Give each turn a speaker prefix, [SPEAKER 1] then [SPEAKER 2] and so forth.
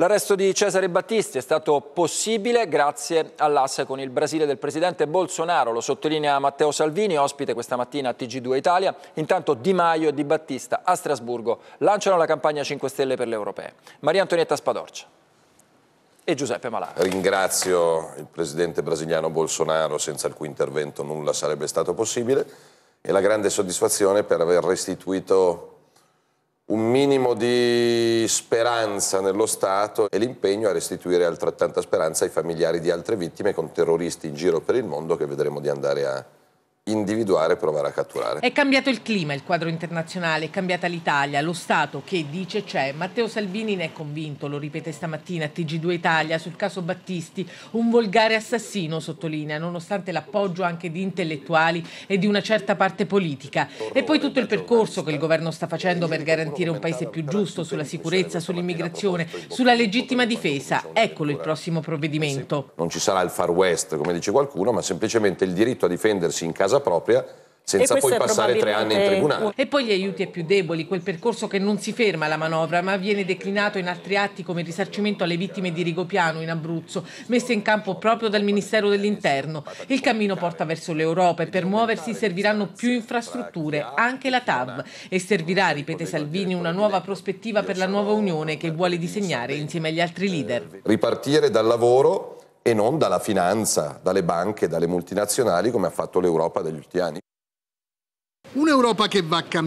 [SPEAKER 1] L'arresto di Cesare Battisti è stato possibile grazie all'asse con il Brasile del presidente Bolsonaro, lo sottolinea Matteo Salvini, ospite questa mattina a TG2 Italia. Intanto Di Maio e Di Battista a Strasburgo lanciano la campagna 5 Stelle per le europee. Maria Antonietta Spadorcia e Giuseppe Malagro.
[SPEAKER 2] Ringrazio il presidente brasiliano Bolsonaro, senza il cui intervento nulla sarebbe stato possibile, e la grande soddisfazione per aver restituito un minimo di speranza nello Stato e l'impegno a restituire altrettanta speranza ai familiari di altre vittime con terroristi in giro per il mondo che vedremo di andare a individuare e provare a catturare.
[SPEAKER 3] È cambiato il clima, il quadro internazionale, è cambiata l'Italia, lo Stato che dice c'è. Matteo Salvini ne è convinto, lo ripete stamattina a TG2 Italia sul caso Battisti, un volgare assassino, sottolinea, nonostante l'appoggio anche di intellettuali e di una certa parte politica. E poi tutto il percorso che il governo sta facendo per garantire un paese più giusto sulla sicurezza, sull'immigrazione, sulla legittima difesa. Eccolo il prossimo provvedimento.
[SPEAKER 2] Non ci sarà il far west, come dice qualcuno, ma semplicemente il diritto a difendersi in casa casa propria senza poi passare tre anni in tribunale.
[SPEAKER 3] E poi gli aiuti ai più deboli, quel percorso che non si ferma alla manovra, ma viene declinato in altri atti come risarcimento alle vittime di Rigopiano in Abruzzo, messe in campo proprio dal Ministero dell'Interno. Il cammino porta verso l'Europa e per muoversi serviranno più infrastrutture, anche la TAV, e servirà, ripete Salvini, una nuova prospettiva per la nuova Unione che vuole disegnare insieme agli altri leader.
[SPEAKER 2] Ripartire dal lavoro e non dalla finanza, dalle banche, dalle multinazionali come ha fatto l'Europa degli ultimi anni.
[SPEAKER 3] Un'Europa
[SPEAKER 1] che va cambiata